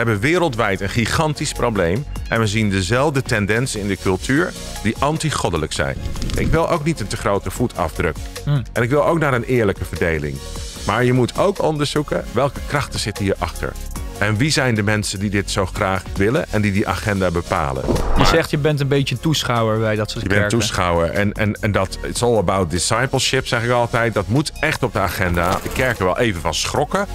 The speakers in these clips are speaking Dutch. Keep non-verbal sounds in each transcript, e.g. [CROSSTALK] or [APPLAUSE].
We hebben wereldwijd een gigantisch probleem en we zien dezelfde tendensen in de cultuur die anti-goddelijk zijn. Ik wil ook niet een te grote voetafdruk. Hmm. En ik wil ook naar een eerlijke verdeling. Maar je moet ook onderzoeken welke krachten zitten hierachter. En wie zijn de mensen die dit zo graag willen en die die agenda bepalen? je zegt je bent een beetje toeschouwer bij dat soort je kerken. Je bent toeschouwer en, en, en dat it's all about discipleship zeg ik altijd. Dat moet echt op de agenda. De kerken wel even van schrokken.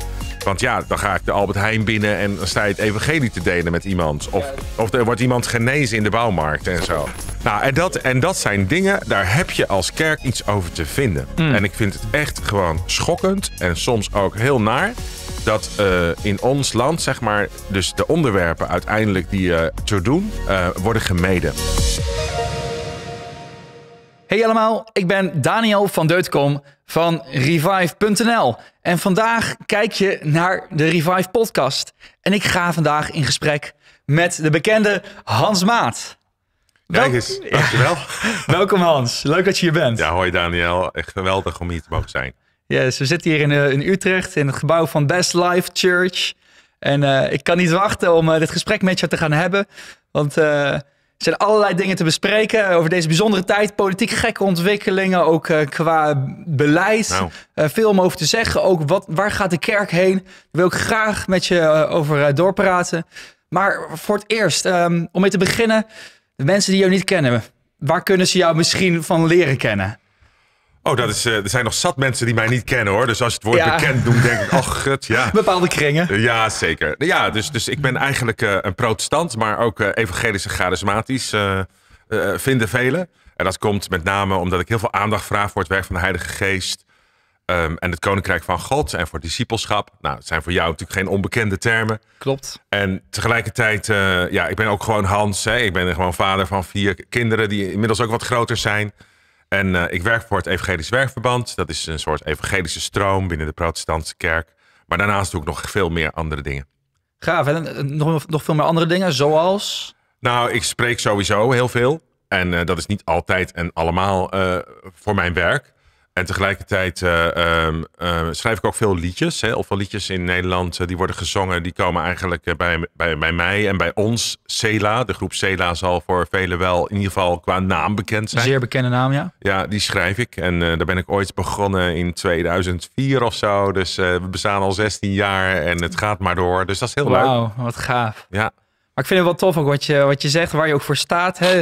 Want ja, dan ga ik de Albert Heijn binnen en dan sta je het evangelie te delen met iemand. Of, of er wordt iemand genezen in de bouwmarkt en zo. Nou, en dat, en dat zijn dingen, daar heb je als kerk iets over te vinden. Mm. En ik vind het echt gewoon schokkend en soms ook heel naar dat eh, in ons land, zeg maar, dus de onderwerpen uiteindelijk die uh, te doen, eh, worden gemeden. Hey allemaal, ik ben Daniel van Deutkom van revive.nl. En vandaag kijk je naar de Revive podcast. En ik ga vandaag in gesprek met de bekende Hans Maat. Kijk eens, dankjewel. [LAUGHS] Welkom Hans, leuk dat je hier bent. Ja, hoi Daniel. Echt geweldig om hier te mogen zijn. Yes, we zitten hier in, eh, in Utrecht in het gebouw van Best Life Church. En eh, ik kan niet wachten om eh, dit gesprek met je te gaan hebben. Want er zijn allerlei dingen te bespreken over deze bijzondere tijd. Politiek gekke ontwikkelingen, ook eh, qua beleid. Nou. Eh, veel om over te zeggen. Ook wat, waar gaat de kerk heen? Daar wil ik graag met je eh, over doorpraten. Maar voor het eerst, ehm, om mee te beginnen. De mensen die jou niet kennen, waar kunnen ze jou misschien van leren kennen? Oh, dat is, eh, er zijn nog zat mensen die mij niet kennen hoor. Dus als je het woord bekend doet, denk ik, ach, gut, ja. [LAUGHS] Bepaalde kringen. Eh, ja, zeker. Nou ja, dus, dus ik ben eigenlijk eh, een protestant, maar ook evangelisch en charismatisch, vinden velen. En dat komt met name omdat ik heel veel aandacht vraag voor het werk van de Heilige Geest. Ehm, en het Koninkrijk van God en voor discipelschap. Nou, het zijn voor jou natuurlijk geen onbekende termen. Klopt. En tegelijkertijd, ja, ik ben ook gewoon Hans. Hè. Ik ben gewoon vader van vier kinderen die inmiddels ook wat groter zijn. En eh, ik werk voor het Evangelisch Werkverband. Dat is een soort evangelische stroom binnen de protestantse kerk. Maar daarnaast doe ik nog veel meer andere dingen. Gaaf. En eh, nog, nog veel meer andere dingen, zoals? Nou, ik spreek sowieso heel veel. En eh, dat is niet altijd en allemaal voor mijn werk. En tegelijkertijd eh, ehm, ehm, schrijf ik ook veel liedjes. Hè, of liedjes in Nederland eh, die worden gezongen. Die komen eigenlijk eh, bij, bij, bij mij en bij ons. Cela, de groep Cela zal voor velen wel in ieder geval qua naam bekend zijn. Zeer bekende naam, ja. Ja, die schrijf ik. En daar ben ik ooit begonnen in 2004 of zo. Dus we bestaan al 16 jaar en het gaat maar door. Dus dat is heel leuk. Wauw, wat gaaf. Ja. Maar ik vind het wel tof ook wat je, wat je zegt, waar je ook voor staat. Hè?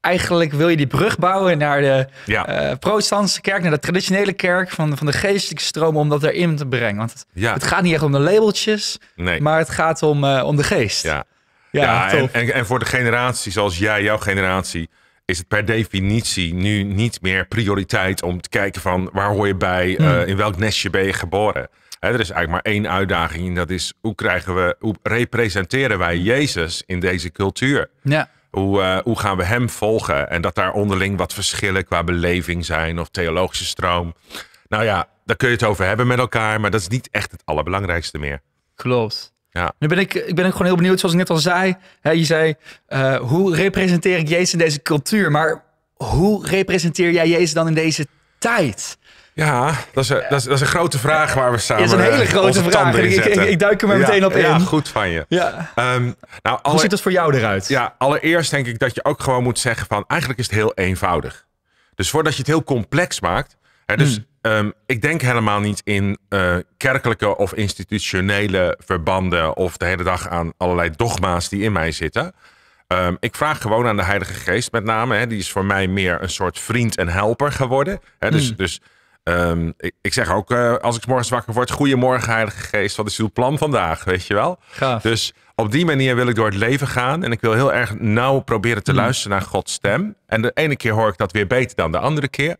eigenlijk wil je die brug bouwen naar de eh, protestantse kerk, naar de traditionele kerk van, van de geestelijke stromen, om dat erin te brengen. Want het, gaat niet echt om de labeltjes, maar het gaat om, eh, om de geest. Ja, ja, en, en, voor de generatie zoals jij, jouw generatie, is het per definitie nu niet meer prioriteit om te kijken van waar hoor je bij, eh, hmm. in welk nestje ben je geboren. er is eigenlijk maar één uitdaging en dat is hoe krijgen we, hoe representeren wij Jezus in deze cultuur? Ja. Eh, hoe, gaan we hem volgen? En dat daar onderling wat verschillen qua beleving zijn of theologische stroom. Nou ja, daar kun je het over hebben met elkaar, maar dat is niet echt het allerbelangrijkste meer. Klopt. Ja. Nu ben ik, ik ben ook gewoon heel benieuwd, zoals ik net al zei. Hè, je zei, eh, hoe representeer ik Jezus in deze cultuur? Maar hoe representeer jij Jezus dan in deze tijd? Ja, dat is, een, dat, is, dat is een grote vraag waar we samen. Dat is een hele eh, grote vraag. Ik, ik, duik er maar meteen op in. Ja, goed van je. Ja. Ehm, nou, Hoe ziet dat voor jou eruit? Ja, allereerst denk ik dat je ook gewoon moet zeggen van eigenlijk is het heel eenvoudig. Dus voordat je het heel complex maakt. Hè, dus hmm. ehm, ik denk helemaal niet in eh, kerkelijke of institutionele verbanden of de hele dag aan allerlei dogma's die in mij zitten. Ehm, ik vraag gewoon aan de Heilige Geest met name. Hè, die is voor mij meer een soort vriend en helper geworden. Hè, dus, hmm. dus Ehm, ik, zeg ook, eh, als ik morgens wakker word, goedemorgen Heilige Geest, wat is uw plan vandaag, weet je wel? Dus op die manier wil ik door het leven gaan en ik wil heel erg nauw proberen te mm. luisteren naar Gods stem. En de ene keer hoor ik dat weer beter dan de andere keer.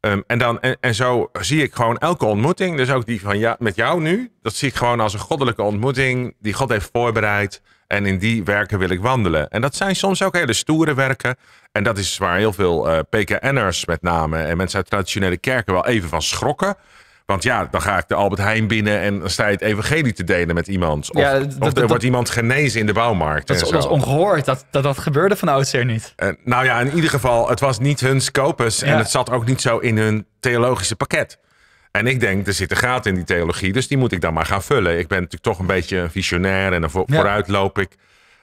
Ehm, en, dan, en, zo zie ik gewoon elke ontmoeting, dus ook die van ja, met jou nu, dat zie ik gewoon als een goddelijke ontmoeting die God heeft voorbereid. En in die werken wil ik wandelen. En dat zijn soms ook hele stoere werken. En dat is waar heel veel uh, eh, PKN'ers met name en mensen uit traditionele kerken wel even van schrokken. Want ja, dan ga ik de Albert Heijn binnen en dan sta je het evangelie te delen met iemand. Of, ja, dat, of er wordt iemand genezen in de bouwmarkt. Dat, is, dat ongehoord, dat, dat, dat gebeurde van oudsher niet. Eh, nou ja, in ieder geval, het was niet hun scopus en het zat ook niet zo in hun theologische pakket. En ik denk, er zit een gaten in die theologie, dus die moet ik dan maar gaan vullen. Ik ben natuurlijk toch een beetje een visionair en dan voor, vooruit loop ik.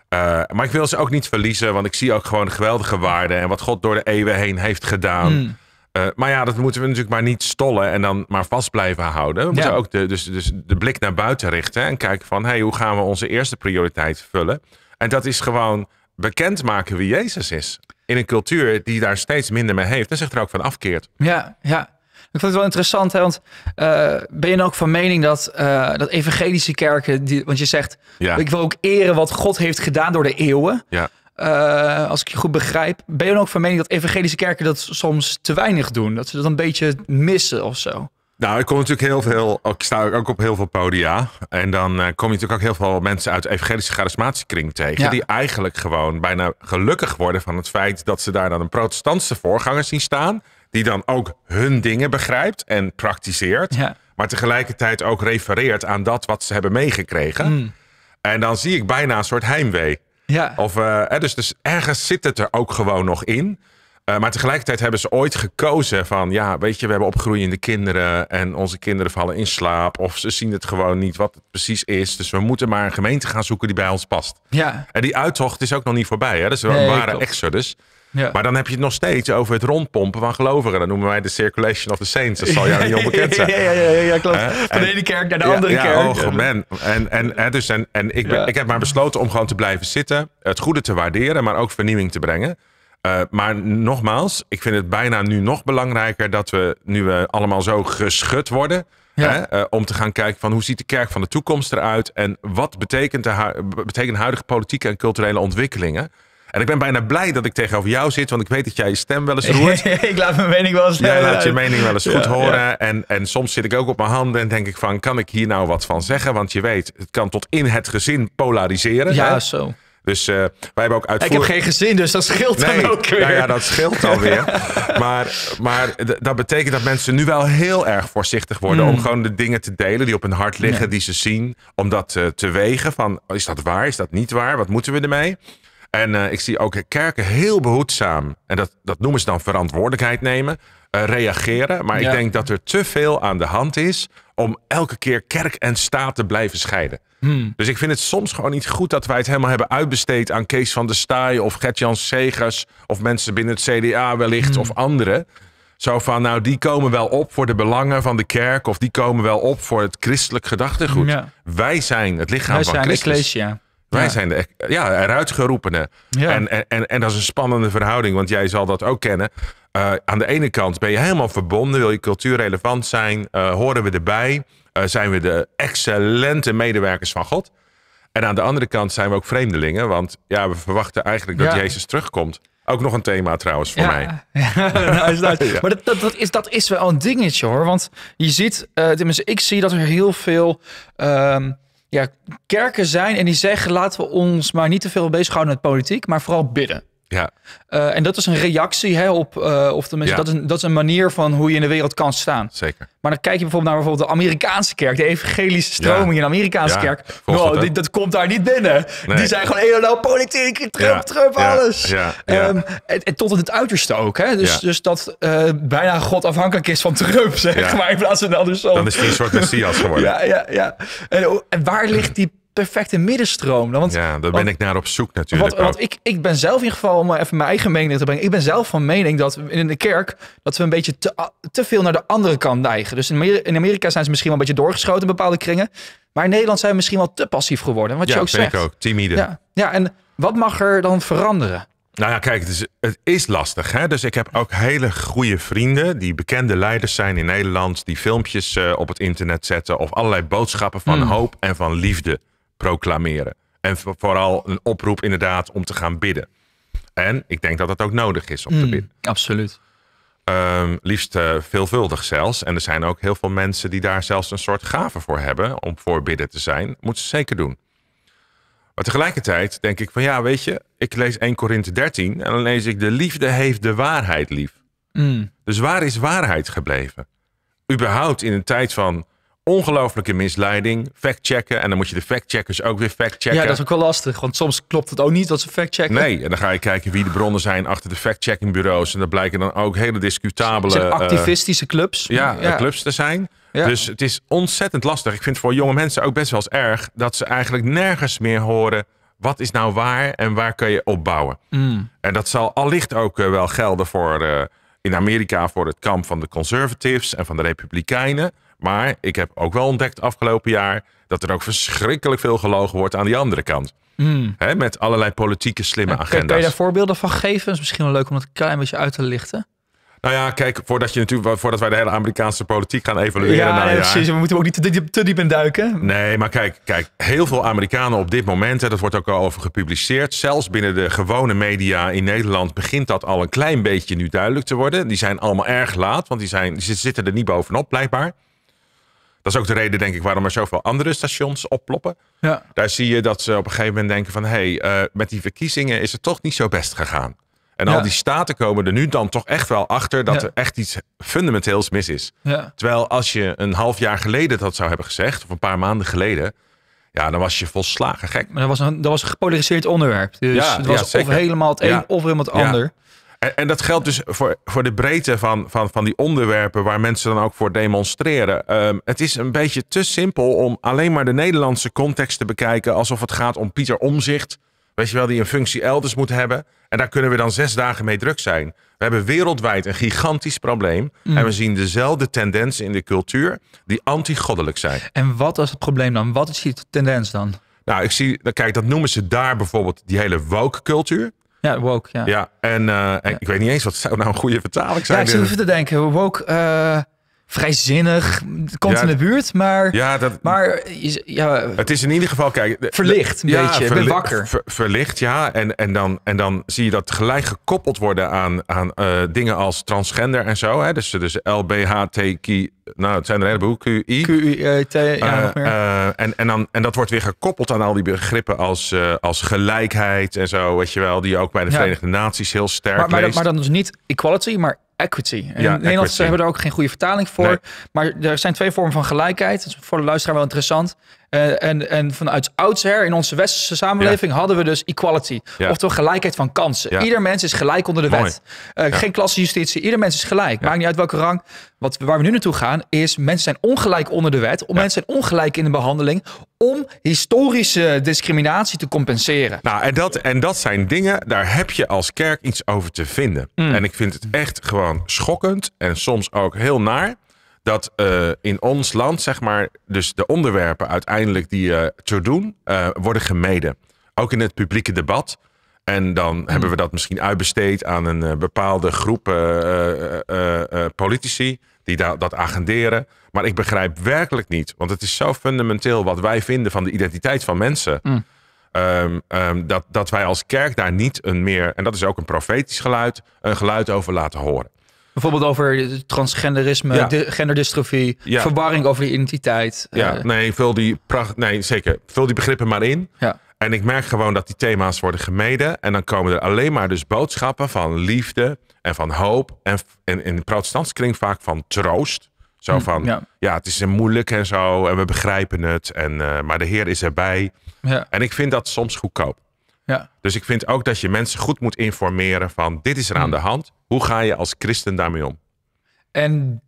Eh, maar ik wil ze ook niet verliezen, want ik zie ook gewoon geweldige waarden en wat God door de eeuwen heen heeft gedaan. Hmm. Eh, maar ja, dat moeten we natuurlijk maar niet stollen en dan maar vast blijven houden. We moeten ook de, dus, dus de blik naar buiten richten en kijken van, hey, hoe gaan we onze eerste prioriteit vullen? En dat is gewoon bekendmaken wie Jezus is. In een cultuur die daar steeds minder mee heeft en zich er ook van afkeert. Ja, ja vond het wel interessant, hè, want eh, ben je dan ook van mening dat, eh, dat evangelische kerken, die, want je zegt, ik wil ook eren wat God heeft gedaan door de eeuwen. Ja. Eh, als ik je goed begrijp, ben je dan ook van mening dat evangelische kerken dat soms te weinig doen? Dat ze dat een beetje missen of zo? Nou, ik kom natuurlijk heel veel, ik sta ook op heel veel podia. En dan kom je natuurlijk ook heel veel mensen uit de evangelische charismatiekring tegen. Die eigenlijk gewoon bijna gelukkig worden van het feit dat ze daar dan een protestantse voorganger zien staan die dan ook hun dingen begrijpt en praktiseert. Maar tegelijkertijd ook refereert aan dat wat ze hebben meegekregen. Mm. En dan zie ik bijna een soort heimwee. Ja. Of, eh, dus, dus ergens zit het er ook gewoon nog in. Eh, maar tegelijkertijd hebben ze ooit gekozen van, ja, weet je, we hebben opgroeiende kinderen en onze kinderen vallen in slaap. Of ze zien het gewoon niet wat het precies is. Dus we moeten maar een gemeente gaan zoeken die bij ons past. Ja. En die uittocht is ook nog niet voorbij. Hè? Dat is wel een ware exodus. Maar dan heb je het nog steeds over het rondpompen van gelovigen. Dat noemen wij de circulation of the saints. Dat zal jou niet [LAUGHS] onbekend zijn. ja, ja, ja, ja klopt. van ene kerk naar de ja, andere ja, kerk. Oh, man. En, en, en, dus, en, en ik, ik heb maar besloten om gewoon te blijven zitten. Het goede te waarderen, maar ook vernieuwing te brengen. Uh, maar nogmaals, ik vind het bijna nu nog belangrijker dat we, nu we allemaal zo geschud worden, Hè, uh, om te gaan kijken van hoe ziet de kerk van de toekomst eruit en wat betekent de hu betekenen huidige politieke en culturele ontwikkelingen en ik ben bijna blij dat ik tegenover jou zit, want ik weet dat jij je stem wel eens hoort. [LAUGHS] ik laat mijn mening wel eens Jij laat je mening wel eens goed horen. En, en soms zit ik ook op mijn handen en denk ik van, kan ik hier nou wat van zeggen? Want je weet, het kan tot in het gezin polariseren. Ja, zo. Dus eh, wij hebben ook uit. Ik heb geen gezin, dus dat scheelt dan ook weer. Nou ja, dat scheelt alweer. [LAUGHS] maar maar dat betekent dat mensen nu wel heel erg voorzichtig worden... om mm. gewoon de dingen te delen die op hun hart liggen, die ze zien. Om dat eh, te wegen van, is dat waar, is dat niet waar? Wat moeten we ermee? En eh, ik zie ook kerken heel behoedzaam, en dat, dat noemen ze dan verantwoordelijkheid nemen, eh, reageren. Maar ik denk dat er te veel aan de hand is om elke keer kerk en staat te blijven scheiden. Hmm. Dus ik vind het soms gewoon niet goed dat wij het helemaal hebben uitbesteed aan Kees van der Staaij of Gert-Jan Segers of mensen binnen het CDA wellicht hmm. of anderen. Zo van, nou, die komen wel op voor de belangen van de kerk. of die komen wel op voor het christelijk gedachtegoed. Wij zijn het lichaam wij van zijn Christus. Ecclesia. Wij zijn de ja, eruit geroepene. En, en, en, en, dat is een spannende verhouding, want jij zal dat ook kennen. Eh, aan de ene kant ben je helemaal verbonden, wil je cultuurrelevant zijn, eh, horen we erbij, eh, zijn we de excellente medewerkers van God. En aan de andere kant zijn we ook vreemdelingen, want ja, we verwachten eigenlijk dat Jezus terugkomt. Ook nog een thema trouwens voor mij. [LAUGHS] Ja, nou, [LAUGHS] ja. Maar dat, dat, is, dat is wel een dingetje hoor. Want je ziet, uh, ik zie dat er heel veel ehm, ja, kerken zijn en die zeggen laten we ons maar niet te veel bezighouden met politiek, maar vooral bidden. Ja. Eh, en dat is een reactie hè, op, eh, of tenminste, ja. dat, is een, dat is een manier van hoe je in de wereld kan staan. Zeker. Maar dan kijk je bijvoorbeeld naar bijvoorbeeld de Amerikaanse kerk, de evangelische stroming in de Amerikaanse kerk. Nou, die, dat komt daar niet binnen. Die zijn gewoon helemaal politiek, Trump, Trump, alles. Ehm, en, tot het uiterste ook. Hè? Dus, dus dat eh, bijna God afhankelijk is van Trump, zeg maar, in plaats van andersom. Dan is hij een soort messias geworden. ja, ja, ja. En, en waar ligt die perfecte middenstroom. Nou, want, ja, daar ben ik naar op zoek natuurlijk. Want, ik, ik ben zelf in ieder geval, om even mijn eigen mening te brengen. Ik ben zelf van mening dat in de kerk, dat we een beetje te, te veel naar de andere kant neigen. Dus in Amerika, zijn ze misschien wel een beetje doorgeschoten in bepaalde kringen. Maar in Nederland zijn we misschien wel te passief geworden. Wat je ook zegt. Ja, ik ook. Timide. Ja, ja, en wat mag er dan veranderen? Nou ja, kijk, het is, het is lastig. Hè? Dus ik heb ook hele goede vrienden die bekende leiders zijn in Nederland, die filmpjes eh, op het internet zetten of allerlei boodschappen van hmm. hoop en van liefde proclameren. En vooral een oproep inderdaad om te gaan bidden. En ik denk dat dat ook nodig is om te hmm, bidden. Absoluut. Ehm, liefst eh, veelvuldig zelfs. En er zijn ook heel veel mensen die daar zelfs een soort gave voor hebben om voorbidden te zijn. Moeten ze zeker doen. Maar tegelijkertijd denk ik van ja, weet je, ik lees 1 Korinthe 13 en dan lees ik de liefde heeft de waarheid lief. Hmm. Dus waar is waarheid gebleven? Überhaupt in een tijd van ongelooflijke misleiding. Factchecken. En dan moet je de factcheckers ook weer factchecken. Ja, dat is ook wel lastig. Want soms klopt het ook niet dat ze factchecken. Nee, en dan ga je kijken wie de bronnen zijn achter de factcheckingbureaus. En dat blijken dan ook hele discutabele... Eh, activistische clubs. ja, eh, clubs te zijn. Dus het is ontzettend lastig. Ik vind het voor jonge mensen ook best wel eens erg... dat ze eigenlijk nergens meer horen... Wat is nou waar en waar kun je opbouwen? Mm. En dat zal allicht ook eh, wel gelden voor in Amerika voor het kamp van de conservatives en van de republikeinen. Maar ik heb ook wel ontdekt afgelopen jaar dat er ook verschrikkelijk veel gelogen wordt aan die andere kant. Hmm. met allerlei politieke slimme agenda's. Kun je daar voorbeelden van geven? Dat is misschien wel leuk om het een klein beetje uit te lichten. Nou ja, kijk, voordat, je natuurlijk, voordat wij de hele Amerikaanse politiek gaan evalueren. Ja, nou ja, precies. We moeten ook niet te diep, diep in duiken. Nee, maar kijk, kijk, heel veel Amerikanen op dit moment, hè, dat wordt ook al over gepubliceerd. Zelfs binnen de gewone media in Nederland begint dat al een klein beetje nu duidelijk te worden. Die zijn allemaal erg laat, want die, zijn, die zitten er niet bovenop, blijkbaar. Dat is ook de reden, denk ik, waarom er zoveel andere stations opploppen. Ja. Daar zie je dat ze op een gegeven moment denken van... hé, hey, eh, met die verkiezingen is het toch niet zo best gegaan. En al die staten komen er nu dan toch echt wel achter... dat er echt iets fundamenteels mis is. Terwijl als je een half jaar geleden dat zou hebben gezegd... of een paar maanden geleden... Ja, dan was je volslagen gek. Maar dat was een, dat was gepolariseerd onderwerp. Dus ja, het was of helemaal het een of helemaal het ander. En, en, dat geldt dus voor, voor de breedte van, van, van die onderwerpen waar mensen dan ook voor demonstreren. Ehm, het is een beetje te simpel om alleen maar de Nederlandse context te bekijken alsof het gaat om Pieter Omzicht. Weet je wel, die een functie elders moet hebben. En daar kunnen we dan zes dagen mee druk zijn. We hebben wereldwijd een gigantisch probleem. Mm. En we zien dezelfde tendensen in de cultuur die antigoddelijk zijn. En wat is het probleem dan? Wat is die tendens dan? Nou, ik zie, kijk, dat noemen ze daar bijvoorbeeld die hele woke cultuur. Ja, woke. Ja, ja en, eh, ik weet niet eens wat zou nou een goede vertaling zijn. Ja, ik zit even te denken. Woke, eh, vrijzinnig. Het komt in de buurt, maar, ja, dat, maar ja, het is in ieder geval, kijk, verlicht een beetje. ben wakker. verlicht, ja. En, en, dan, en dan zie je dat gelijk gekoppeld worden aan, aan eh, dingen als transgender en zo. Hè? Dus, dus LBHTQ. Nou, het zijn er een heleboel. QI. I e, T, ja, eh, nog meer. Eh, en, en, dan, en dat wordt weer gekoppeld aan al die begrippen als, als gelijkheid en zo, weet je wel. Die je ook bij de Verenigde Naties heel sterk maar, maar, Maar dan dus niet equality, maar equity. In ja, Nederland hebben er ook geen goede vertaling voor. Maar er zijn twee vormen van gelijkheid. Dat is voor de luisteraar wel interessant. Eh, en, en vanuit oudsher in onze westerse samenleving hadden we dus equality. Ja. Oftewel gelijkheid van kansen. Ieder mens is gelijk onder de wet. Uh, geen klassenjustitie. Ieder mens is gelijk. Maakt niet uit welke rang. Wat, waar we nu naartoe gaan is mensen zijn ongelijk onder de wet. Mensen zijn ongelijk in de behandeling. Om historische discriminatie te compenseren. Nou, en dat, en dat zijn dingen, daar heb je als kerk iets over te vinden. Mm. En ik vind het echt gewoon schokkend en soms ook heel naar dat eh, in ons land, zeg maar, dus de onderwerpen uiteindelijk die eh, te doen, eh, worden gemeden. Ook in het publieke debat. En dan mm. hebben we dat misschien uitbesteed aan een bepaalde groep politici die dat agenderen. Maar ik begrijp werkelijk niet, want het is zo fundamenteel wat wij vinden van de identiteit van mensen. Mm. Ehm, ehm, dat, dat wij als kerk daar niet een meer, en dat is ook een profetisch geluid, een geluid over laten horen. Bijvoorbeeld over transgenderisme, genderdystrofie, verwarring over je identiteit. Ja, eh. nee, vul die, nee, zeker. Vul die begrippen maar in. Ja. En ik merk gewoon dat die thema's worden gemeden. En dan komen er alleen maar dus boodschappen van liefde en van hoop. En, in de protestants klinkt vaak van troost. Zo hm, van, ja. het is moeilijk en zo. En we begrijpen het. En, eh, maar de Heer is erbij. Ja. En ik vind dat soms goedkoop. Ja. Dus ik vind ook dat je mensen goed moet informeren van dit is er aan hm. de hand. Hoe ga je als christen daarmee om? En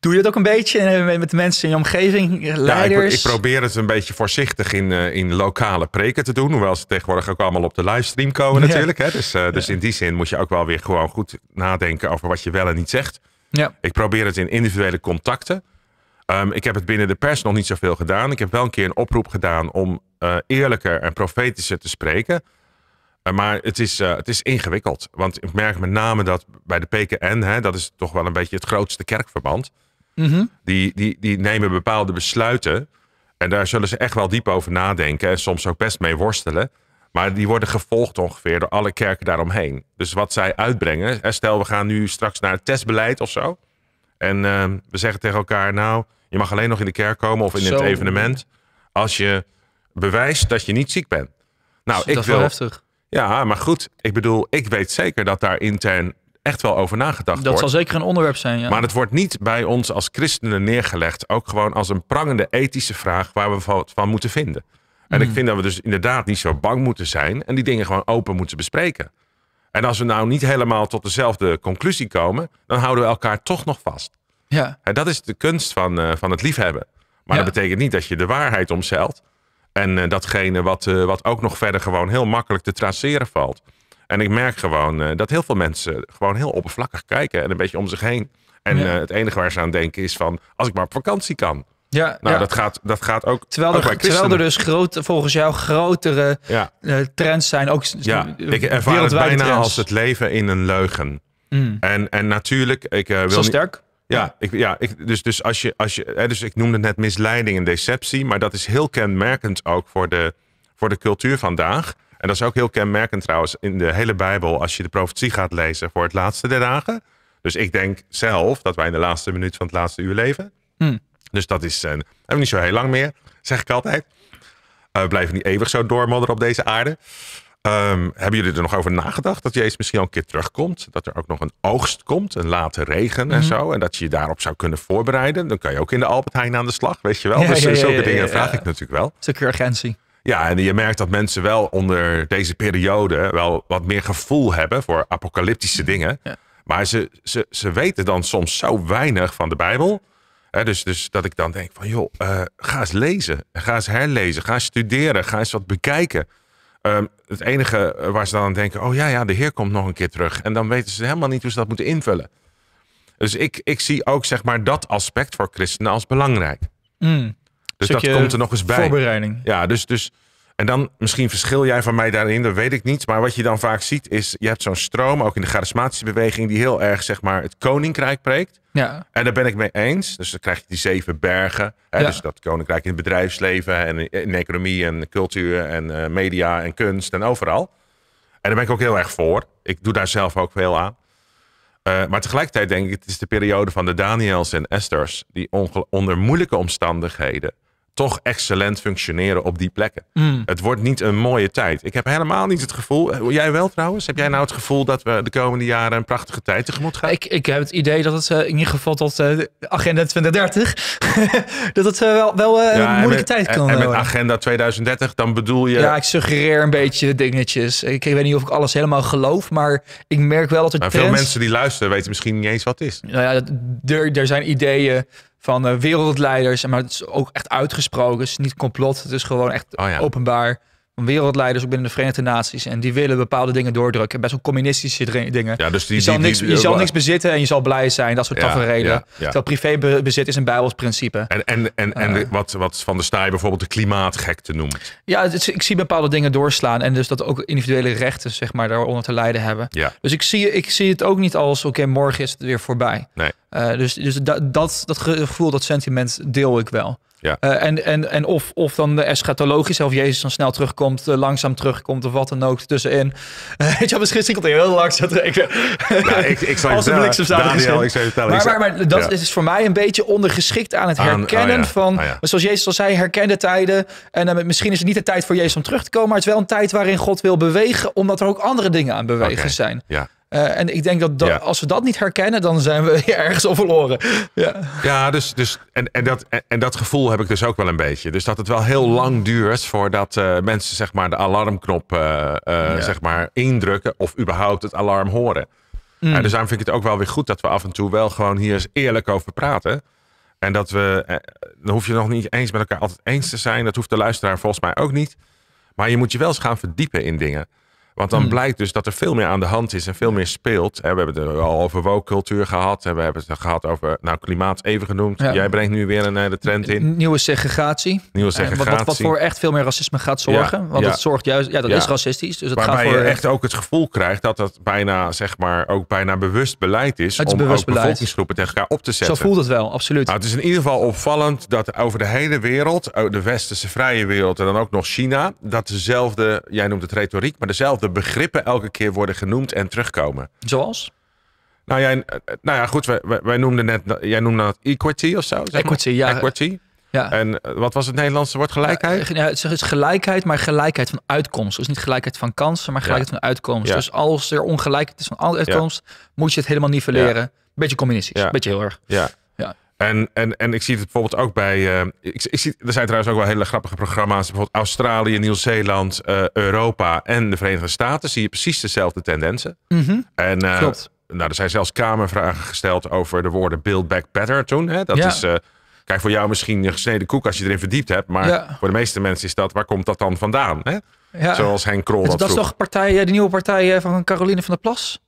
doe je dat ook een beetje eh, met de mensen in je omgeving, eh, leiders? Ja, ik, probeer het een beetje voorzichtig in, eh, in lokale preken te doen. Hoewel ze tegenwoordig ook allemaal op de livestream komen natuurlijk. Hè? Dus, dus in die zin moet je ook wel weer gewoon goed nadenken over wat je wel en niet zegt. Ja. Ik probeer het in individuele contacten. Ehm, ik heb het binnen de pers nog niet zoveel gedaan. Ik heb wel een keer een oproep gedaan om eerlijker en profetischer te spreken. Eh, maar het is, eh, het is ingewikkeld. Want ik merk met name dat bij de PKN, hè, dat is toch wel een beetje het grootste kerkverband. Mhm. die, die, die nemen bepaalde besluiten. En daar zullen ze echt wel diep over nadenken. En soms ook best mee worstelen. Maar die worden gevolgd ongeveer door alle kerken daaromheen. Dus wat zij uitbrengen. Hè, stel, we gaan nu straks naar het testbeleid of zo. En eh, we zeggen tegen elkaar: Nou, je mag alleen nog in de kerk komen of in het evenement. als je bewijst dat je niet ziek bent. Nou, is ik wil, heftig. Ja, maar goed. Ik bedoel, ik weet zeker dat daar intern echt wel over nagedacht wordt. Dat zal zeker een onderwerp zijn, ja. Maar het wordt niet bij ons als christenen neergelegd. Ook gewoon als een prangende ethische vraag waar we van, moeten vinden. En ik mhm. vind dat we dus inderdaad niet zo bang moeten zijn. En die dingen gewoon open moeten bespreken. En als we nou niet helemaal tot dezelfde conclusie komen, dan houden we elkaar toch nog vast. Ja. En dat is de kunst van, eh, van het liefhebben. Maar dat betekent niet dat je de waarheid omzeilt. En eh, datgene wat, eh, wat ook nog verder gewoon heel makkelijk te traceren valt. En ik merk gewoon eh, dat heel veel mensen gewoon heel oppervlakkig kijken en een beetje om zich heen. En het enige waar ze aan denken is van, als ik maar op vakantie kan. Ja, nou, Dat, gaat, dat gaat ook. Terwijl er, terwijl er dus grote volgens jou grotere trends zijn. Ook ja, ik ervaar het bijna als het leven in een leugen. Mm. En, en natuurlijk, ik uh, wil. Zo sterk? Ja, ik, ja ik, dus, dus, als je, als je, dus ik noemde net misleiding en deceptie, maar dat is heel kenmerkend ook voor de, voor de cultuur vandaag. En dat is ook heel kenmerkend trouwens in de hele Bijbel als je de profetie gaat lezen voor het laatste der dagen. Dus ik denk zelf dat wij in de laatste minuut van het laatste uur leven. Hm. Dus dat is, eh, hebben we niet zo heel lang meer, zeg ik altijd. Uh, we blijven niet eeuwig zo doormodderen op deze aarde. Ehm, hebben jullie er nog over nagedacht dat Jezus misschien al een keer terugkomt? Dat er ook nog een oogst komt, een late regen en mhm. zo. En dat je je daarop zou kunnen voorbereiden. Dan kan je ook in de Albert aan de slag, weet je wel. dus ja, eh, ja, zulke dingen vraag ik natuurlijk wel. Stukje urgentie. Ja, en je merkt dat mensen wel onder deze periode wel wat meer gevoel hebben voor apocalyptische mhm. dingen. Maar ze, ze, ze weten dan soms zo weinig van de Bijbel. dus, dus dat ik dan denk van joh, eh, ga eens lezen. Ga eens herlezen. Ga eens studeren. Ga eens wat bekijken. Ehm, het enige eh, waar ze dan aan denken, oh ja, ja, de heer komt nog een keer terug. En dan weten ze helemaal niet hoe ze dat moeten invullen. Dus ik, ik zie ook zeg maar, dat aspect voor christenen als belangrijk. Mm. Dus dat komt er nog eens bij. Voorbereiding. Ja, dus, dus en dan misschien verschil jij van mij daarin, dat weet ik niet. Maar wat je dan vaak ziet is, je hebt zo'n stroom, ook in de charismatische beweging, die heel erg zeg maar het koninkrijk preekt. Ja. En daar ben ik mee eens. Dus dan krijg je die zeven bergen. Hè, ja. Dus dat koninkrijk in het bedrijfsleven en in economie en cultuur en eh, media en kunst en overal. En daar ben ik ook heel erg voor. Ik doe daar zelf ook veel aan. Eh, maar tegelijkertijd denk ik, het is de periode van de Daniels en Esters, die onder moeilijke omstandigheden toch excellent functioneren op die plekken. Mm. Het wordt niet een mooie tijd. Ik heb helemaal niet het gevoel. Eh, jij wel trouwens? Heb jij nou het gevoel dat we de komende jaren een prachtige tijd tegemoet gaan? Ik, ik heb het idee dat het eh, in ieder geval tot uh, agenda 2030. [LAUGHS] dat het wel, wel een moeilijke tijd kan worden. en met agenda 2030, dan bedoel je. Ja, ik suggereer een beetje dingetjes. Ik, weet niet of ik alles helemaal geloof, maar ik merk wel dat er. Nou, veel mensen die luisteren weten misschien niet eens wat het is. Nou ja, er, er zijn ideeën van uh, wereldleiders. Maar het is ook echt uitgesproken. Het is niet complot. Het is gewoon echt oh openbaar wereldleiders binnen de Verenigde Naties. En die willen bepaalde dingen doordrukken. Best wel communistische dingen. Ja, dus die, je zal, niks, zal niks bezitten en je zal blij zijn. Dat soort ja, tafereelen. Ja, ja. privébezit is een Bijbels principe. En, en, en, en eh. wat, wat Van der Staaij bijvoorbeeld de klimaatgek te noemen. Ja, ik zie bepaalde dingen doorslaan. En dus dat ook individuele rechten zeg maar, daaronder te lijden hebben. Dus ik zie, ik zie het ook niet als... oké, morgen is het weer voorbij. Nee. Eh, dus dus dat, dat gevoel, dat sentiment deel ik wel. Ja. Eh, en en, en of, of dan de eschatologisch, of Jezus dan snel terugkomt, eh, langzaam terugkomt of wat dan ook tussenin. Uh, [LAUGHS] je, misschien komt hij heel langzaam trekken. Ja, ik, ik zou [LAUGHS] Als een bliksemzaad is. Maar, maar, maar dat is dus voor mij een beetje ondergeschikt aan het oh herkennen oh van, zoals Jezus al zei, herkende tijden. En eh, misschien is het niet de tijd voor Jezus om terug te komen, maar het is wel een tijd waarin God wil bewegen, omdat er ook andere dingen aan bewegen zijn. Ja. Eh, en ik denk dat, dat als we dat niet herkennen, dan zijn we [LAUGHS] ergens al verloren. ja, ja dus, dus en, en, dat, en, dat gevoel heb ik dus ook wel een beetje. Dus dat het wel heel lang duurt voordat uh, mensen zeg maar, de alarmknop eh, zeg maar, indrukken of überhaupt het alarm horen. Mm. dus daarom vind ik het ook wel weer goed dat we af en toe wel gewoon hier eens eerlijk over praten. En dat we, dan hoef je nog niet eens met elkaar altijd eens te zijn. Dat hoeft de luisteraar volgens mij ook niet. Maar je moet je wel eens gaan verdiepen in dingen. Want dan hmm. blijkt dus dat er veel meer aan de hand is en veel meer speelt. we hebben het al over woke-cultuur gehad. we hebben het gehad over, nou, klimaat even genoemd. Jij brengt nu weer een eh, de trend in. Nieuwe segregatie. Nieuwe eh, segregatie. Wat, voor echt veel meer racisme gaat zorgen. want ja. het zorgt juist, ja, dat is racistisch. Dus het Waarbij gaat voor... je echt ook het gevoel krijgt dat dat bijna, zeg maar, ook bijna bewust beleid is. om ook bevolkingsgroepen tegen elkaar op te zetten. Zo voelt het wel, absoluut. Nou, het is in ieder geval opvallend dat over de hele wereld, oh, de westerse vrije wereld en dan ook nog China, dat dezelfde, jij noemt het retoriek, maar dezelfde de begrippen elke keer worden genoemd en terugkomen. Zoals? Nou, jij, eh, nou ja, goed, wij, wij noemden net, eh, jij noemde dat equity of zo. Zeg ja. Equity. Ja. En eh, wat was het Nederlandse woord gelijkheid? Ja, het is gelijkheid, maar gelijkheid van uitkomst. Dus niet gelijkheid van kansen, maar gelijkheid van uitkomst. Dus als er ongelijkheid is van uitkomst, moet je het helemaal nivelleren. Beetje communistisch, beetje heel erg. Ja. En, en, en ik zie het bijvoorbeeld ook bij. Uh, ik, zie, er zijn trouwens ook wel hele grappige programma's. Bijvoorbeeld Australië, Nieuw-Zeeland, uh, Europa en de Verenigde Staten. Zie je precies dezelfde tendensen. Mm -hmm. en, uh, Klopt. Nou, er zijn zelfs kamervragen gesteld over de woorden Build Back Better toen. Hè? Dat ja. is. Kijk, voor jou misschien een gesneden koek als je erin verdiept hebt. Maar voor de meeste mensen is dat, waar komt dat dan vandaan? Hè? Ja. Zoals Henk Krol dat, dat is toch partij, de nieuwe partij van Caroline van der Plas?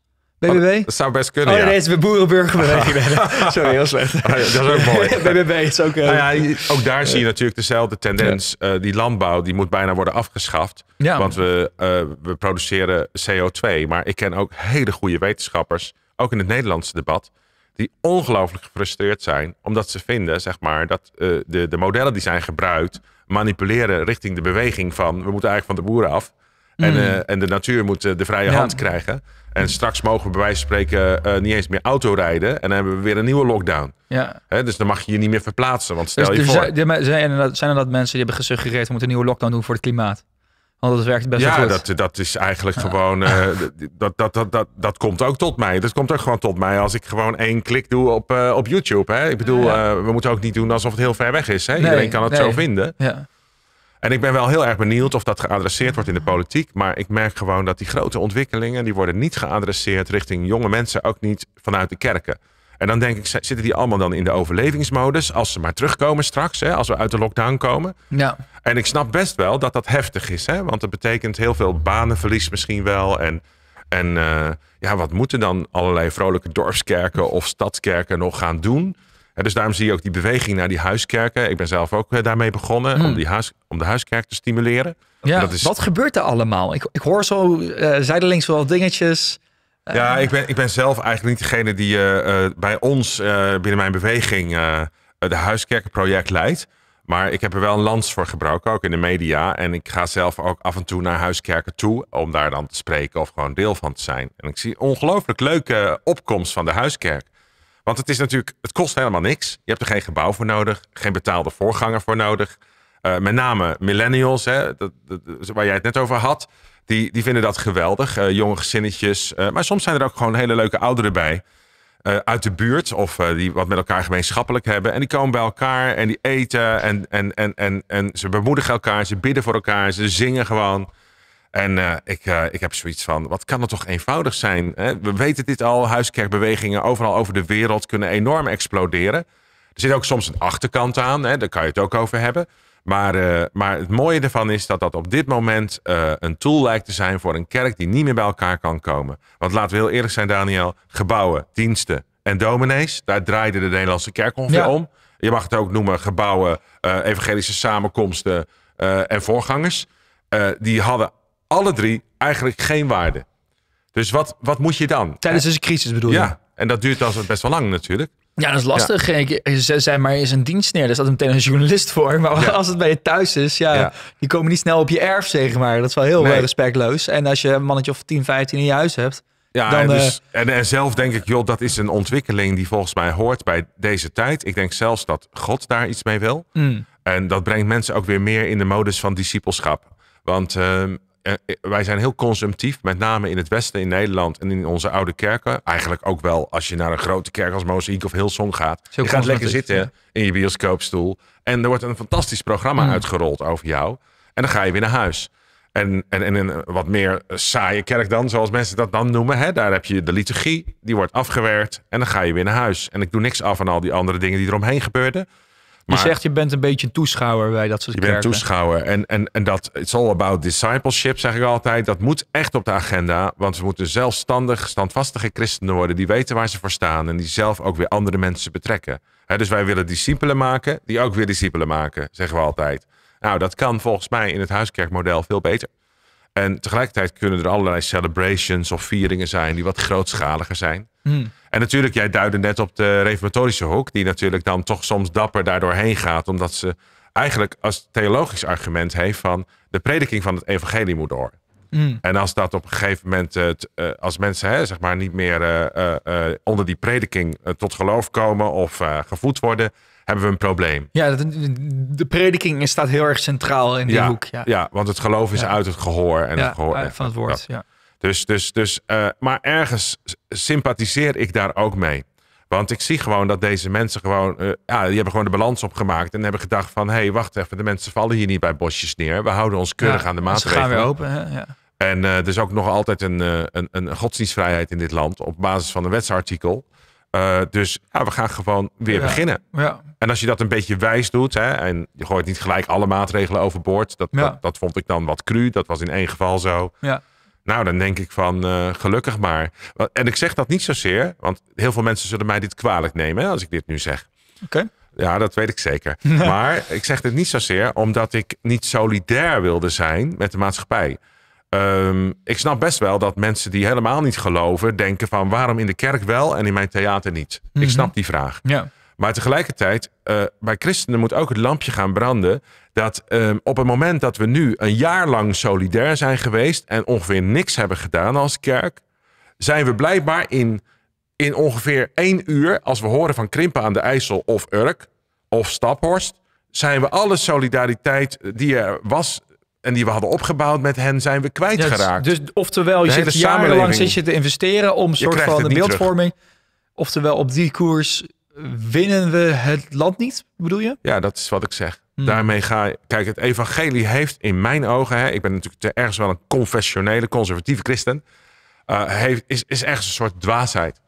BBB? Oh, dat zou best kunnen, Oh, ja. nee, is boerenburgerbeweging. [LAUGHS] Sorry, heel slecht. Oh, ja, dat is ook mooi. BBB [LAUGHS] is ook... Eh, nou ja, ook daar zie je natuurlijk dezelfde tendens. Eh, die landbouw die moet bijna worden afgeschaft. Want we, eh, we produceren CO2. Maar ik ken ook hele goede wetenschappers, ook in het Nederlandse debat, die ongelooflijk gefrustreerd zijn. Omdat ze vinden zeg maar, dat de, de modellen die zijn gebruikt manipuleren richting de beweging van we moeten eigenlijk van de boeren af. En, mm. en de natuur moet de vrije hand krijgen. En straks mogen we bij wijze van spreken eh, niet eens meer auto rijden. En dan hebben we weer een nieuwe lockdown. Ja. Hè, dus dan mag je je niet meer verplaatsen. Want stel dus je voor... Zijn, zijn, er dat, zijn er dat mensen die hebben gesuggereerd... we moeten een nieuwe lockdown doen voor het klimaat? Want dat werkt best wel goed. Ja, dat, dat is eigenlijk gewoon... Eh, [LAUGHS] dat, dat, dat, dat, dat komt ook tot mij. Dat komt ook gewoon tot mij als ik gewoon één klik doe op, eh, op YouTube. Hè? Ik bedoel, we moeten ook niet doen alsof het heel ver weg is. Hè? Iedereen kan het zo vinden. Ja. En ik ben wel heel erg benieuwd of dat geadresseerd wordt in de politiek. Maar ik merk gewoon dat die grote ontwikkelingen, die worden niet geadresseerd richting jonge mensen, ook niet vanuit de kerken. En dan denk ik, zitten die allemaal dan in de overlevingsmodus? Als ze maar terugkomen straks, hè, als we uit de lockdown komen. Ja. En ik snap best wel dat dat heftig is. Hè, want dat betekent heel veel banenverlies misschien wel. En, en eh, ja, wat moeten dan allerlei vrolijke dorpskerken of stadskerken nog gaan doen? dus daarom zie je ook die beweging naar die huiskerken. Ik ben zelf ook eh, daarmee begonnen om, hmm. die huis, om de huiskerk te stimuleren. Ja, Wat gebeurt er allemaal? Ik, ik hoor zo eh, zijdelings wel dingetjes. Ja, eh, ik ben, ik ben zelf eigenlijk niet degene die bij ons binnen mijn beweging de huiskerkenproject leidt. Maar ik heb er wel een lans voor gebroken, ook in de media. En ik ga zelf ook af en toe naar huiskerken toe om daar dan te spreken of gewoon deel van te zijn. En ik zie ongelooflijk leuke opkomst van de huiskerk. Want het is natuurlijk, het kost helemaal niks. Je hebt er geen gebouw voor nodig, geen betaalde voorganger voor nodig. Eh, met name millennials, hè, dat, dat, waar jij het net over had, die, die vinden dat geweldig. Uh, jonge gezinnetjes, eh, maar soms zijn er ook gewoon hele leuke ouderen bij. uit de buurt of die wat met elkaar gemeenschappelijk hebben. En die komen bij elkaar en die eten en, en, en, en, en ze bemoedigen elkaar, ze bidden voor elkaar, ze zingen gewoon. En eh, ik, eh, ik heb zoiets van, wat kan het toch eenvoudig zijn? Hè? We weten dit al, huiskerkbewegingen overal over de wereld kunnen enorm exploderen. Er zit ook soms een achterkant aan, hè? daar kan je het ook over hebben. Maar, eh, maar het mooie ervan is dat dat op dit moment een tool lijkt te zijn voor een kerk die niet meer bij elkaar kan komen. Want laten we heel eerlijk zijn, Daniel, gebouwen, diensten en dominees, daar draaide de Nederlandse kerk ongeveer om. Je mag het ook noemen gebouwen, evangelische samenkomsten en voorgangers. die hadden alle drie eigenlijk geen waarde. Dus wat, wat moet je dan? Tijdens eh, deze dus crisis bedoel je? Ja, en dat duurt dan best wel lang natuurlijk. Ja, dat is lastig. Eh, ze zijn maar eens een dienst neer. Daar staat meteen een journalist voor. Maar als het bij je thuis is, ja, die komen niet snel op je erf, zeg maar. Dat is wel heel eh, respectloos. En als je een mannetje of 10, 15 in je huis hebt. Ja, dan, en, dus, en, en, zelf denk ik, joh, dat is een ontwikkeling die volgens mij hoort bij deze tijd. Ik denk zelfs dat God daar iets mee wil. Mm. En dat brengt mensen ook weer meer in de modus van discipelschap. Want ehm, eh, eh, wij zijn heel consumptief, met name in het Westen, in Nederland en in onze oude kerken. Eigenlijk ook wel als je naar een grote kerk als Mozaïek of Hillsong gaat. Je gaat lekker zitten in je bioscoopstoel. En er wordt een fantastisch programma mm. uitgerold over jou. En dan ga je weer naar huis. En, en, en een wat meer saaie kerk dan, zoals mensen dat dan noemen. Hè? Daar heb je de liturgie, die wordt afgewerkt. En dan ga je weer naar huis. En ik doe niks af van al die andere dingen die eromheen gebeurden. Maar, je zegt, je bent een beetje een toeschouwer bij dat soort kerken. Je bent toeschouwer. En, en, en dat, it's all about discipleship, zeg ik altijd. Dat moet echt op de agenda. Want we moeten zelfstandig, standvastige christenen worden. Die weten waar ze voor staan. En die zelf ook weer andere mensen betrekken. dus wij willen discipelen maken, die ook weer discipelen maken, zeggen we altijd. Nou, dat kan volgens mij in het huiskerkmodel veel beter. En tegelijkertijd kunnen er allerlei celebrations of vieringen zijn die wat grootschaliger zijn. Hmm. En natuurlijk, jij duidde net op de reformatorische hoek, die natuurlijk dan toch soms dapper daardoorheen gaat, omdat ze eigenlijk als theologisch argument heeft van de prediking van het evangelie moet door. Hmm. En als dat op een gegeven moment, eh, eh, als mensen hè, zeg maar niet meer eh, onder die prediking tot geloof komen of gevoed worden, hebben we een probleem. Ja, de, de prediking staat heel erg centraal in die hoek. Ja. want het geloof is uit het gehoor en het gehoor van het woord. Ja. Dus, dus, dus eh, maar ergens sympathiseer ik daar ook mee. Want ik zie gewoon dat deze mensen gewoon, eh, ja, die hebben gewoon de balans opgemaakt en hebben gedacht van, hé, hey, wacht even, de mensen vallen hier niet bij bosjes neer. We houden ons keurig aan de maatregelen. Ze gaan weer open, hè? Ja. En eh, er is ook nog altijd een, een, een godsdienstvrijheid in dit land op basis van een wetsartikel. Eh, dus ja, we gaan gewoon weer beginnen. Ja. En als je dat een beetje wijs doet hè, en je gooit niet gelijk alle maatregelen overboord, dat, dat, vond ik dan wat cru. Dat was in één geval zo. Nou, dan denk ik van eh, gelukkig maar. En ik zeg dat niet zozeer, want heel veel mensen zullen mij dit kwalijk nemen als ik dit nu zeg. Oké. Ja, dat weet ik zeker. [LAUGHS] maar ik zeg dit niet zozeer omdat ik niet solidair wilde zijn met de maatschappij. Ehm, ik snap best wel dat mensen die helemaal niet geloven, denken van waarom in de kerk wel en in mijn theater niet. Ik mhm. snap die vraag. Ja. Maar tegelijkertijd, eh, bij christenen moet ook het lampje gaan branden. Dat ehm, op het moment dat we nu een jaar lang solidair zijn geweest en ongeveer niks hebben gedaan als kerk, zijn we blijkbaar in, in ongeveer één uur, als we horen van Krimpen aan de IJssel of Urk of Staphorst, zijn we alle solidariteit die er was en die we hadden opgebouwd met hen, zijn we kwijtgeraakt. Dus, dus, oftewel, je zit jarenlang zit je te investeren om een soort van de beeldvorming. Oftewel, op die koers winnen we het land niet, bedoel je? Ja, dat is wat ik zeg. Hmm. Daarmee ga je. Kijk, het evangelie heeft in mijn ogen, hè, ik ben natuurlijk ergens wel een confessionele, conservatieve christen, eh, heeft, is, is ergens een soort dwaasheid.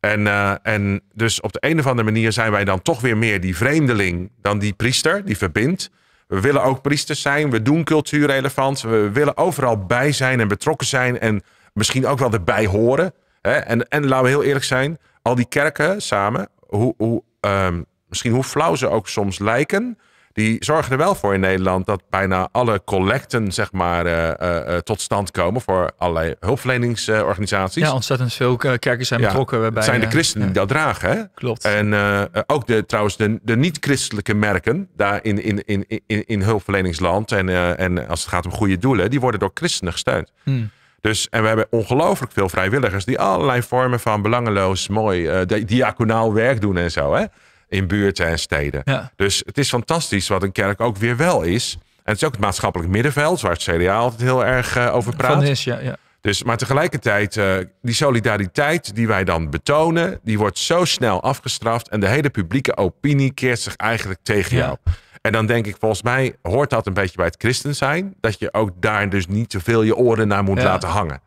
En, eh, en dus op de een of andere manier zijn wij dan toch weer meer die vreemdeling dan die priester die verbindt. We willen ook priesters zijn. We doen relevant. We willen overal bij zijn en betrokken zijn. En misschien ook wel erbij horen. Hè? En, en laten we heel eerlijk zijn. Al die kerken samen. Hoe, hoe, ehm, misschien hoe flauw ze ook soms lijken die zorgen er wel voor in Nederland dat bijna alle collecten zeg maar, eh, eh, eh, tot stand komen voor allerlei hulpverleningsorganisaties. ja, ontzettend veel kerken zijn betrokken. het zijn de christenen die dat dragen. Hè? Klopt. En ook de, trouwens de, niet-christelijke merken daar in, in, in, in, in hulpverleningsland en, en als het gaat om goede doelen, die worden door christenen gesteund. Hmm. Dus, en we hebben ongelooflijk veel vrijwilligers die allerlei vormen van belangeloos, mooi, diaconaal werk doen en zo. Hè? in buurten en steden. Dus het is fantastisch wat een kerk ook weer wel is. En het is ook het maatschappelijk middenveld, waar het CDA altijd heel erg uh, over praat. Van is, ja, ja. Dus, maar tegelijkertijd, eh, die solidariteit die wij dan betonen, die wordt zo snel afgestraft. En de hele publieke opinie keert zich eigenlijk tegen jou. En dan denk ik, volgens mij hoort dat een beetje bij het christen zijn. Dat je ook daar dus niet te veel je oren naar moet laten hangen.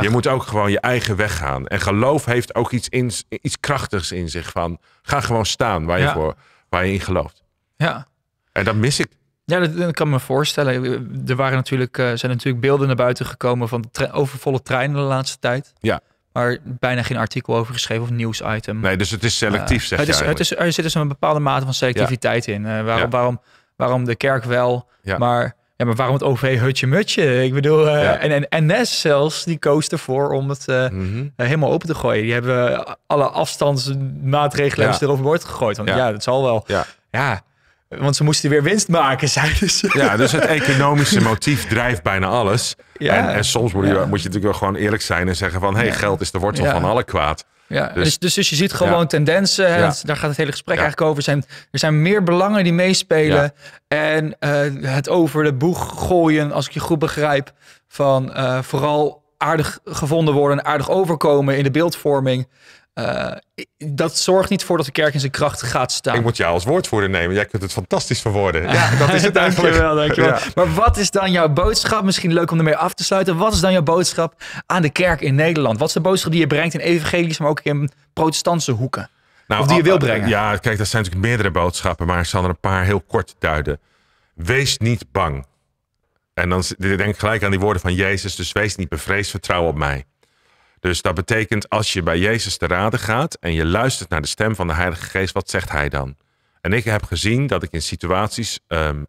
Je moet ook gewoon je eigen weg gaan. En geloof heeft ook iets, iets krachtigs in zich. Van, ga gewoon staan waar je, voor, waar je in gelooft. Ja. En dat mis ik. Ja, dat, kan me voorstellen. Er waren natuurlijk, eh, zijn natuurlijk beelden naar buiten gekomen van overvolle treinen de laatste tijd. Ja. Maar bijna geen artikel over geschreven of nieuwsitem. Nee, dus het is selectief, eh, zeg het is, het is, Er zit dus een bepaalde mate van selectiviteit in. Eh, waarom, waarom, waarom de kerk wel, maar ja, maar waarom het OV hutje mutje? Ik bedoel, eh, en, en NS zelfs, die koos ervoor om het eh, mhm. eh, helemaal open te gooien. Die hebben alle afstandsmaatregelen ja. overboord gegooid. Want ja. dat zal wel. Ja. ja, want ze moesten weer winst maken, [LAUGHS] zeiden ze. Ja, dus het economische motief drijft bijna alles. En, soms moet je, moet natuurlijk wel gewoon eerlijk zijn en zeggen van... hé, hey, geld is de wortel van alle kwaad. Ja, dus, dus, dus, dus je ziet gewoon tendensen. daar gaat het hele gesprek eigenlijk over. er zijn meer belangen die meespelen. En eh, het over de boeg gooien, als ik je goed begrijp... van eh, vooral aardig gevonden worden... aardig overkomen in de beeldvorming... Eh, dat zorgt niet voor dat de kerk in zijn kracht gaat staan. Ik moet jou als woordvoerder nemen. Jij kunt het fantastisch verwoorden. Ja, dat is het [LAUGHS] eigenlijk. wel. dankjewel. Maar wat is dan jouw boodschap? Misschien leuk om ermee af te sluiten. Wat is dan jouw boodschap aan de kerk in Nederland? Wat is de boodschap die je brengt in evangelische, maar ook in protestantse hoeken? Nou, of die je wil brengen? Ja, kijk, dat zijn natuurlijk meerdere boodschappen, maar ik zal er een paar heel kort duiden. Wees niet bang. En dan denk ik gelijk aan die woorden van Jezus. Dus wees niet bevreesd, vertrouw op mij. Dus dat betekent als je bij Jezus te raden gaat en je luistert naar de stem van de Heilige Geest, wat zegt hij dan? En ik heb gezien dat ik in situaties ehm,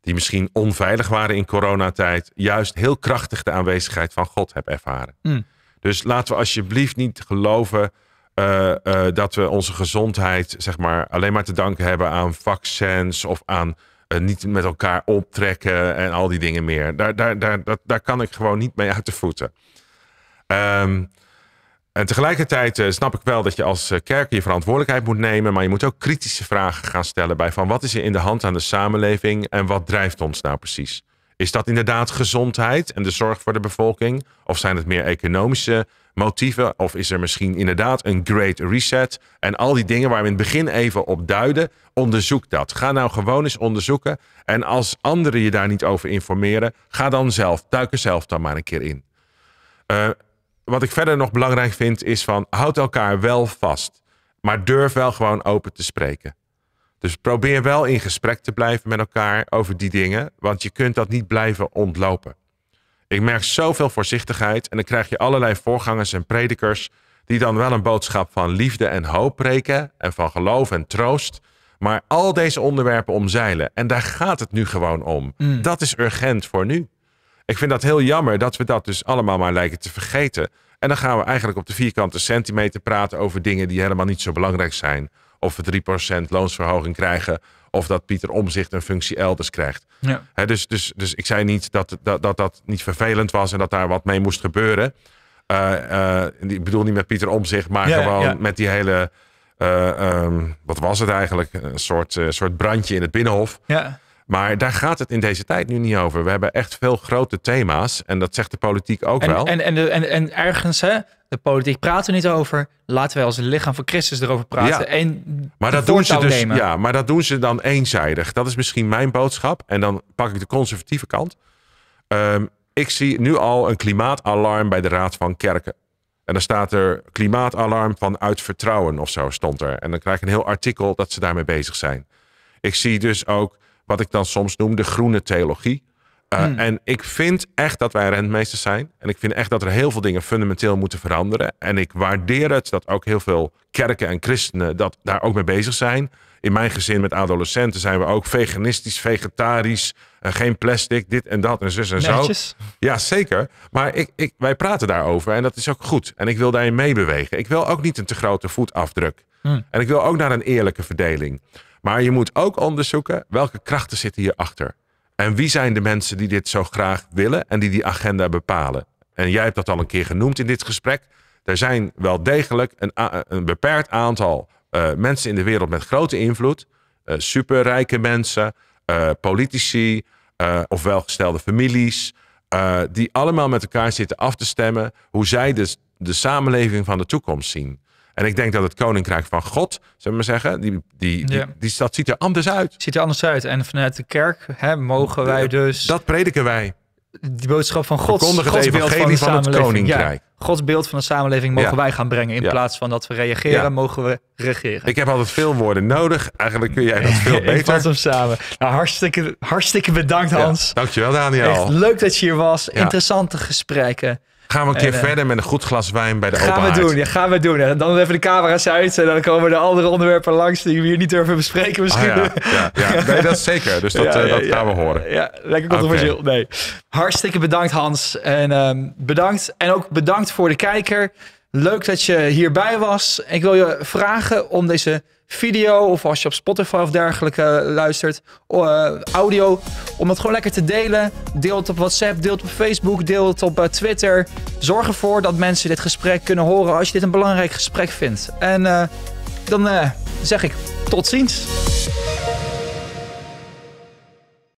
die misschien onveilig waren in coronatijd, juist heel krachtig de aanwezigheid van God heb ervaren. Mm. Dus laten we alsjeblieft niet geloven eh, eh, dat we onze gezondheid zeg maar, alleen maar te danken hebben aan vaccins of aan eh, niet met elkaar optrekken en al die dingen meer. Daar, daar, daar, dat, daar kan ik gewoon niet mee uit de voeten. Ehm, en tegelijkertijd eh, snap ik wel dat je als eh, kerk je verantwoordelijkheid moet nemen. Maar je moet ook kritische vragen gaan stellen bij van wat is er in de hand aan de samenleving en wat drijft ons nou precies? Is dat inderdaad gezondheid en de zorg voor de bevolking? Of zijn het meer economische motieven? Of is er misschien inderdaad een great reset? En al die dingen waar we in het begin even op duiden, onderzoek dat. Ga nou gewoon eens onderzoeken. En als anderen je daar niet over informeren, ga dan zelf, duik er zelf dan maar een keer in. Uh, wat ik verder nog belangrijk vind is van houd elkaar wel vast, maar durf wel gewoon open te spreken. Dus probeer wel in gesprek te blijven met elkaar over die dingen, want je kunt dat niet blijven ontlopen. Ik merk zoveel voorzichtigheid en dan krijg je allerlei voorgangers en predikers die dan wel een boodschap van liefde en hoop preken en van geloof en troost, maar al deze onderwerpen omzeilen. En daar gaat het nu gewoon om. Mm. Dat is urgent voor nu. Ik vind dat heel jammer dat we dat dus allemaal maar lijken te vergeten. En dan gaan we eigenlijk op de vierkante centimeter praten over dingen die helemaal niet zo belangrijk zijn. Of we 3% loonsverhoging krijgen. Of dat Pieter Omzicht een functie elders krijgt. Ja. dus, dus, dus ik zei niet dat dat, dat dat niet vervelend was en dat daar wat mee moest gebeuren. Eh, eh, ik bedoel niet met Pieter Omzicht, maar gewoon met die hele. Eh, ehm, wat was het eigenlijk? Een soort, soort brandje in het binnenhof. Ja. Maar daar gaat het in deze tijd nu niet over. We hebben echt veel grote thema's. En dat zegt de politiek ook wel. En, en, en, en ergens, hè, de politiek praat er niet over. Laten wij als lichaam van Christus erover praten. Ja. En maar, dat doen ze dus, ja, maar dat doen ze dan eenzijdig. Dat is misschien mijn boodschap. En dan pak ik de conservatieve kant. Ehm, ik zie nu al een klimaatalarm bij de Raad van Kerken. En dan staat er klimaatalarm vanuit vertrouwen of zo stond er. En dan krijg ik een heel artikel dat ze daarmee bezig zijn. Ik zie dus ook wat ik dan soms noem de groene theologie. Eh, hmm. En ik vind echt dat wij rentmeesters zijn. En ik vind echt dat er heel veel dingen fundamenteel moeten veranderen. En ik waardeer het dat ook heel veel kerken en christenen dat daar ook mee bezig zijn. In mijn gezin met adolescenten zijn we ook veganistisch, vegetarisch, eh, geen plastic, dit en dat en zus en zo. Ja, zeker. Maar ik, ik, wij praten daarover en dat is ook goed. En ik wil daarin meebewegen. Ik wil ook niet een te grote voetafdruk. Hmm. En ik wil ook naar een eerlijke verdeling. Maar je moet ook onderzoeken welke krachten zitten hierachter. En wie zijn de mensen die dit zo graag willen en die die agenda bepalen? En jij hebt dat al een keer genoemd in dit gesprek. Er zijn wel degelijk een, een beperkt aantal eh, mensen in de wereld met grote invloed. Eh, superrijke mensen, eh, politici of welgestelde families. die allemaal met elkaar zitten af te stemmen hoe zij de, de samenleving van de toekomst zien. En ik denk dat het koninkrijk van God, zullen we zeggen, die, die, die, stad ziet er anders uit. Ziet er anders uit. En vanuit de kerk hè, mogen wij eh, dus. Dat prediken wij. Die boodschap van God. Gods het van, het koninkrijk. Gods beeld van de samenleving mogen wij gaan brengen. In plaats van dat we reageren, mogen we regeren. Ik heb altijd veel woorden nodig. Eigenlijk kun jij dat veel [LAUGHS] beter. Ik vat hem samen. Nou, hartstikke, hartstikke bedankt Hans. Dankjewel Daniel. leuk dat je hier was. Interessante gesprekken. Gaan we een keer eh, verder met een goed glas wijn bij de gaan Gaan we doen, ja, gaan we doen. En dan even de camera's uit en dan komen de andere onderwerpen langs die we hier niet durven bespreken ah, misschien. ja, ja, dat is zeker. Dus [LAUGHS] dat, eh, dat gaan we horen. Ja, lekker controversieel. Okay. Nee. Hartstikke bedankt Hans. En ehm, bedankt. En ook bedankt voor de kijker. Leuk dat je hierbij was. Ik wil je vragen om deze video of als je op Spotify of dergelijke eh, luistert, eh, audio, om het gewoon lekker te delen. Deel het op WhatsApp, deel het op Facebook, deel het op eh, Twitter. Zorg ervoor dat mensen dit gesprek kunnen horen als je dit een belangrijk gesprek vindt. En dan zeg ik tot ziens.